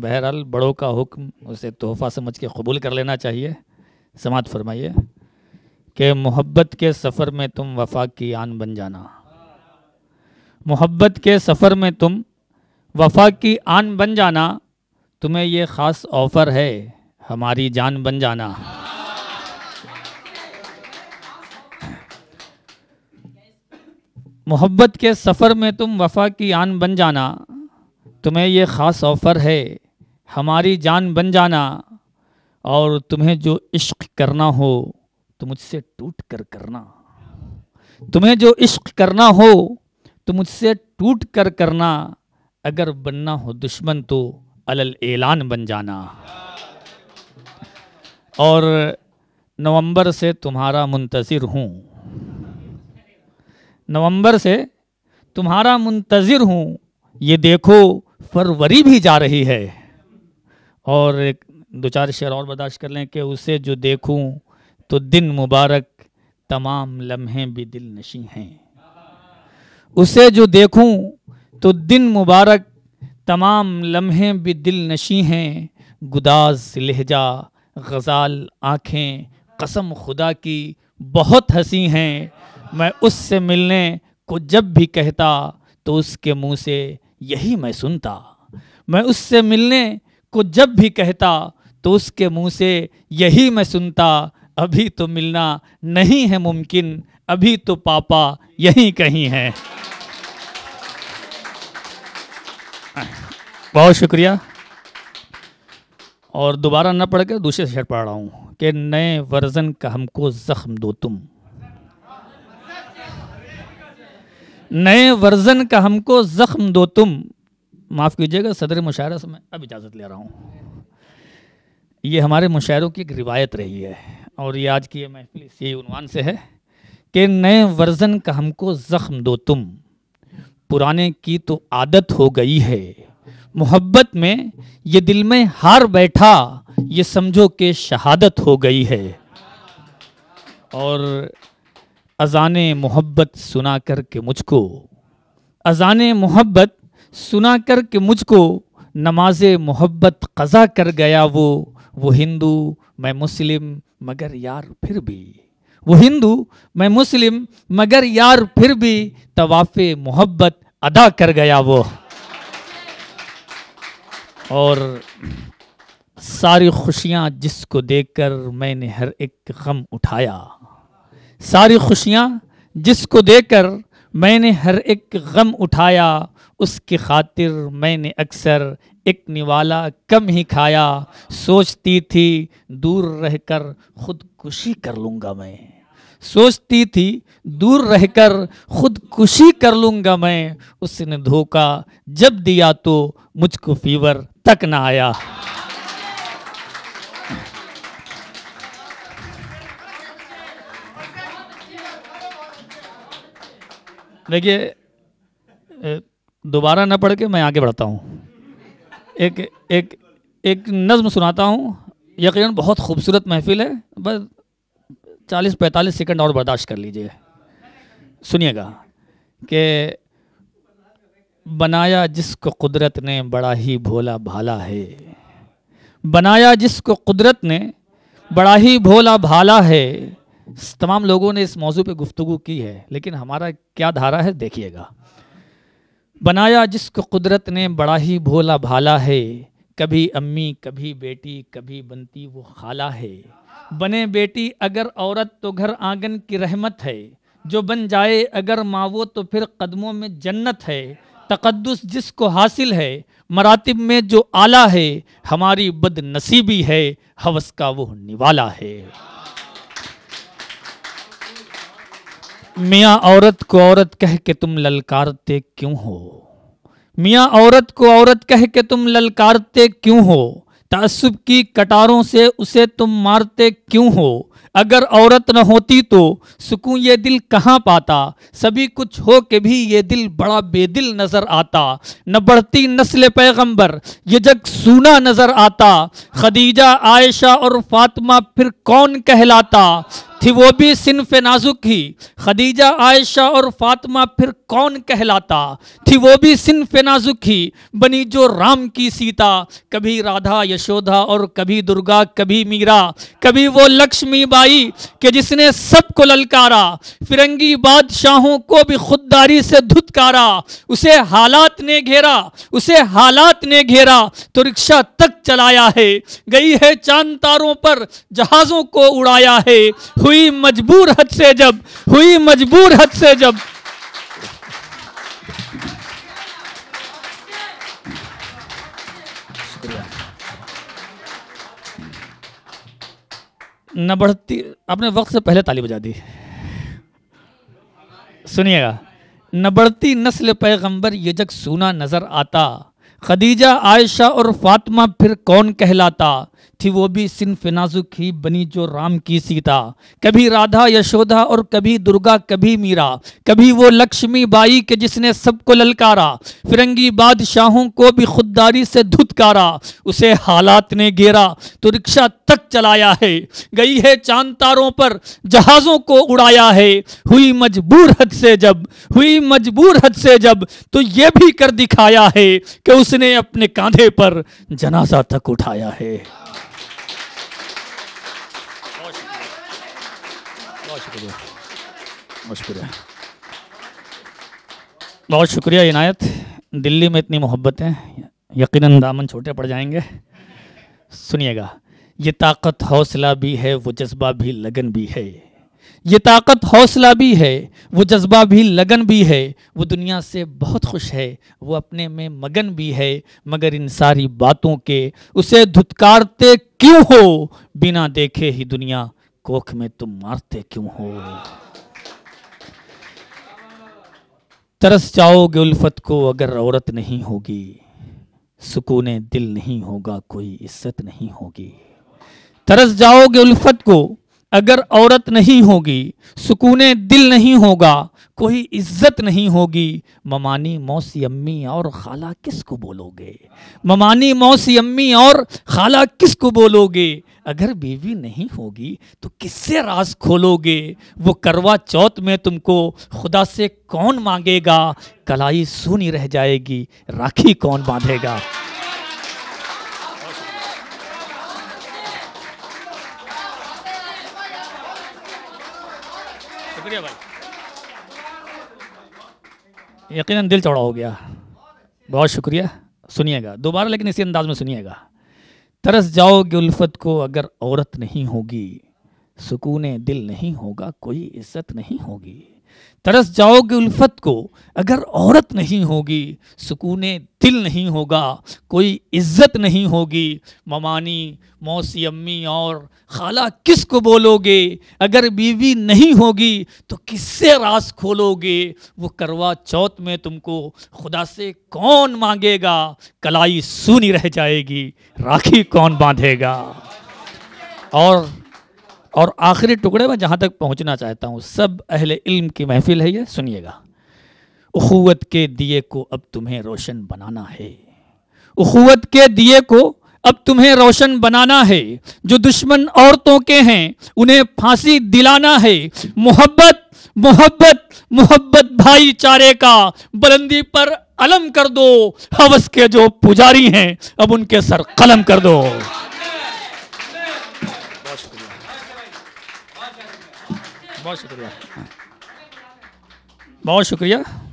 बहरहाल बड़ों का हुक्म उसे तोहफ़ा समझ के कबूल कर लेना चाहिए समात फरमाइए कि मोहब्बत के सफ़र में तुम वफा की आन बन जाना मोहब्बत के सफ़र में तुम वफा की आन बन जाना तुम्हें ये ख़ास ऑफ़र है हमारी जान बन जाना मोहब्बत के सफ़र में तुम वफा की आन बन जाना तुम्हें ये ख़ास ऑफ़र है हमारी जान बन जाना और तुम्हें जो इश्क करना हो तो मुझसे टूट कर करना तुम्हें जो इश्क करना हो तो मुझसे टूट कर करना अगर बनना हो दुश्मन तो अलल एलान बन जाना और नवंबर से तुम्हारा मुंतज़िर हूँ नवंबर से तुम्हारा मुंतज़िर हूँ ये देखो फरवरी भी जा रही है और एक दो चार शेर और बर्दाश्त कर लें कि उसे जो देखूं तो दिन मुबारक तमाम लम्हे भी दिल नशी हैं उसे जो देखूं तो दिन मुबारक तमाम लम्हे भी दिल नशी हैं गुदाज लहजा गज़ाल आँखें कसम खुदा की बहुत हंसी हैं मैं उससे मिलने को जब भी कहता तो उसके मुंह से यही मैं सुनता मैं उससे मिलने को जब भी कहता तो उसके मुंह से यही मैं सुनता अभी तो मिलना नहीं है मुमकिन अभी तो पापा यहीं कहीं है बहुत शुक्रिया और दोबारा न पढ़ के दूसरे शहर पढ़ रहा हूँ कि नए वर्जन का हमको ज़ख्म दो तुम नए वर्जन का हमको ज़ख्म दो तुम माफ़ कीजिएगा सदर मुशायरा से मैं अब इजाज़त ले रहा हूँ ये हमारे मुशायरों की एक रिवायत रही है और ये आज की ये महफिल इसी उनवान से है कि नए वर्जन का हमको ज़ख्म दो तुम पुराने की तो आदत हो गई है मोहब्बत में ये दिल में हार बैठा ये समझो कि शहादत हो गई है और अजान मोहब्बत सुना कर के मुझको अजान मोहब्बत सुना कर के मुझको नमाज मोहब्बत कज़ा कर गया वो वो हिंदू मैं मुस्लिम मगर यार फिर भी वो हिंदू मैं मुस्लिम मगर यार फिर भी तवाफ़ मोहब्बत अदा कर गया वो और सारी खुशियाँ जिसको देखकर मैंने हर एक गम उठाया सारी खुशियाँ जिसको देखकर मैंने हर एक गम उठाया उसकी खातिर मैंने अक्सर एक निवाला कम ही खाया सोचती थी दूर रहकर खुदकुशी कर लूँगा मैं सोचती थी दूर रहकर खुदकुशी कर लूँगा मैं उसने धोखा जब दिया तो मुझको फीवर तक ना आया देखिए दोबारा ना पढ़ के मैं आगे बढ़ता हूँ एक एक एक नज़म सुनाता हूँ यकीन बहुत खूबसूरत महफिल है बस चालीस पैंतालीस सेकंड और बर्दाश्त कर लीजिए सुनिएगा कि बनाया जिसको कुदरत ने बड़ा ही भोला भाला है बनाया जिसको कुदरत ने बड़ा ही भोला भाला है तमाम लोगों ने इस मौजू पे गुफ्तु की है लेकिन हमारा क्या धारा है देखिएगा बनाया जिसको कुदरत ने बड़ा ही भोला भाला है कभी अम्मी कभी बेटी कभी बनती वो खाला है बने बेटी अगर औरत तो घर आंगन की रहमत है जो बन जाए अगर माँ वो तो फिर कदमों में जन्नत है तकदस जिसको हासिल है मरातब में जो आला है हमारी बदनसीबी है हवस का वो निवाला है मियाँ औरत को औरत कह के तुम ललकारते क्यों हो मियाँ औरत को औरत कह के तुम ललकारते क्यों हो तसुब की कटारों से उसे तुम मारते क्यों हो अगर औरत न होती तो सुकून ये दिल कहाँ पाता सभी कुछ हो के भी ये दिल बड़ा बेदिल नज़र आता न बढ़ती नस्ल पैगंबर ये जग सूना नज़र आता खदीजा आयशा और फातमा फिर कौन कहलाता थी वो भी सिनफ नाजुक ही खदीजा आयशा और फातिमा फिर कौन कहलाता थी वो भी सिनफ नाजुकी बनी जो राम की सीता कभी राधा यशोधा और कभी दुर्गा कभी मीरा कभी वो लक्ष्मी बाई के जिसने सबको ललकारा फिरंगी बादशाहों को भी खुददारी से धुतकारा उसे हालात ने घेरा उसे हालात ने घेरा तो रिक्शा तक चलाया है गई है चांद तारों पर जहाज़ों को उड़ाया है हुई मजबूर हद से जब हुई मजबूर हद से जब न बढ़ती आपने वक्त से पहले ताली बजा दी सुनिएगा न बढ़ती नस्ल पैगंबर ये जग सूना नज़र आता खदीजा आयशा और फातिमा फिर कौन कहलाता थी वो भी सिनफ नाजुक ही बनी जो राम की सीता कभी राधा यशोदा और कभी दुर्गा कभी मीरा कभी वो लक्ष्मी बाई के जिसने सबको ललकारा फिरंगी बादशाहों को भी खुददारी से धुतकारा उसे हालात ने घेरा तो रिक्शा तक चलाया है गई है चांद तारों पर जहाज़ों को उड़ाया है हुई मजबूर हद से जब हुई मजबूर हद से जब तो ये भी कर दिखाया है कि उस उसने अपने कांधे पर जनाजा तक उठाया है बहुत शुक्रिया बहुत शुक्रिया इनायत दिल्ली में इतनी मोहब्बत है यकीनन दामन छोटे पड़ जाएंगे सुनिएगा ये ताकत हौसला भी है वो जज्बा भी लगन भी है ये ताकत हौसला भी है वो जज्बा भी लगन भी है वो दुनिया से बहुत खुश है वो अपने में मगन भी है मगर इन सारी बातों के उसे धुतकारते क्यों हो बिना देखे ही दुनिया कोख में तुम मारते क्यों हो तरस जाओगे उल्फत को अगर औरत नहीं होगी सुकून दिल नहीं होगा कोई इज्जत नहीं होगी तरस जाओगे उल्फत को अगर औरत नहीं होगी सुकून दिल नहीं होगा कोई इज्जत नहीं होगी ममानी मौसी अम्मी और खाला किसको बोलोगे ममानी मौसी अम्मी और खाला किसको बोलोगे अगर बीवी नहीं होगी तो किससे राज खोलोगे वो करवा चौथ में तुमको खुदा से कौन मांगेगा कलाई सुनी रह जाएगी राखी कौन बांधेगा शुक्रिया भाई यकीन दिल चौड़ा हो गया बहुत शुक्रिया सुनिएगा दोबारा लेकिन इसी अंदाज में सुनिएगा तरस जाओ गुल्फत को अगर औरत नहीं होगी सुकून दिल नहीं होगा कोई इज्जत नहीं होगी तरस जाओगे उल्फत को अगर औरत नहीं होगी सुकून दिल नहीं होगा कोई इज्जत नहीं होगी ममानी मौसी अम्मी और खाला किस को बोलोगे अगर बीवी नहीं होगी तो किससे रास खोलोगे वो करवा चौथ में तुमको खुदा से कौन मांगेगा कलाई सूनी रह जाएगी राखी कौन बांधेगा और और आखिरी टुकड़े में जहाँ तक पहुँचना चाहता हूँ सब अहल इल्म की महफिल है ये सुनिएगा उखुवत के दिए को अब तुम्हें रोशन बनाना है उखुवत के दिए को अब तुम्हें रोशन बनाना है जो दुश्मन औरतों के हैं उन्हें फांसी दिलाना है मोहब्बत मोहब्बत मोहब्बत भाईचारे का बुलंदी पर अलम कर दो हवस के जो पुजारी हैं अब उनके सर कलम कर दो बहुत शुक्रिया बहुत शुक्रिया